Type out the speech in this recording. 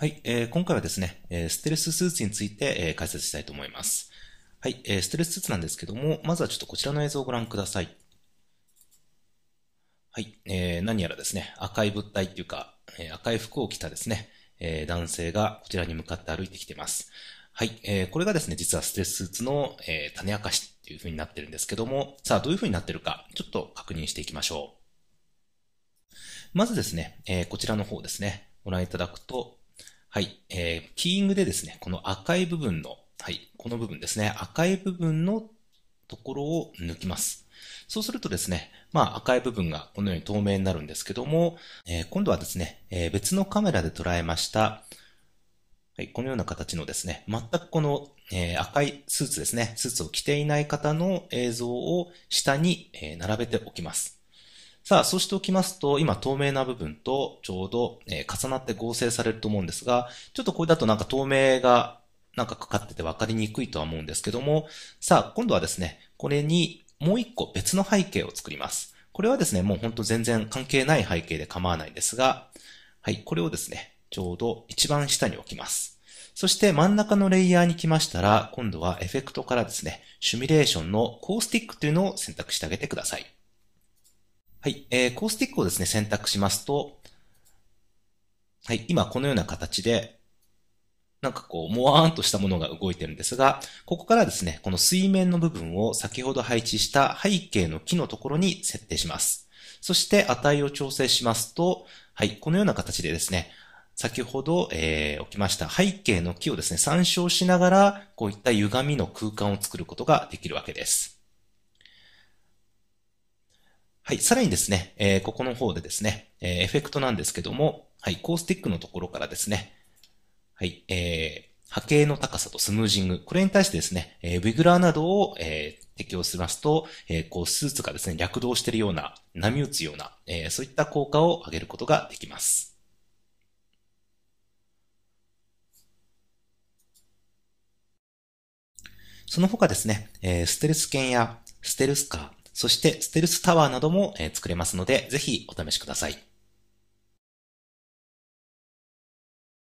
はい、えー、今回はですね、えー、ステルススーツについて、えー、解説したいと思います。はい、えー、ステルススーツなんですけども、まずはちょっとこちらの映像をご覧ください。はい、えー、何やらですね、赤い物体っていうか、えー、赤い服を着たですね、えー、男性がこちらに向かって歩いてきてます。はい、えー、これがですね、実はステルススーツの、えー、種明かしっていう風になってるんですけども、さあどういう風になってるか、ちょっと確認していきましょう。まずですね、えー、こちらの方ですね、ご覧いただくと、はい。えー、キーイングでですね、この赤い部分の、はい、この部分ですね、赤い部分のところを抜きます。そうするとですね、まあ赤い部分がこのように透明になるんですけども、えー、今度はですね、えー、別のカメラで捉えました、はい、このような形のですね、全くこの、えー、赤いスーツですね、スーツを着ていない方の映像を下に、え並べておきます。さあ、そうしておきますと、今透明な部分とちょうど、え重なって合成されると思うんですが、ちょっとこれだとなんか透明がなんかかかってて分かりにくいとは思うんですけども、さあ、今度はですね、これにもう一個別の背景を作ります。これはですね、もうほんと全然関係ない背景で構わないんですが、はい、これをですね、ちょうど一番下に置きます。そして真ん中のレイヤーに来ましたら、今度はエフェクトからですね、シミュレーションのコースティックというのを選択してあげてください。はい、えー、コースティックをですね、選択しますと、はい、今このような形で、なんかこう、もわーんとしたものが動いてるんですが、ここからですね、この水面の部分を先ほど配置した背景の木のところに設定します。そして値を調整しますと、はい、このような形でですね、先ほど、えー、起きました背景の木をですね、参照しながら、こういった歪みの空間を作ることができるわけです。はい、さらにですね、えー、ここの方でですね、えー、エフェクトなんですけども、はい、コースティックのところからですね、はい、えー、波形の高さとスムージング、これに対してですね、えー、ウィグラーなどを、えー、適用しますと、えー、こう、スーツがですね、略動しているような、波打つような、えー、そういった効果を上げることができます。その他ですね、えステルス犬やステルスカー、そして、ステルスタワーなども作れますので、ぜひお試しください。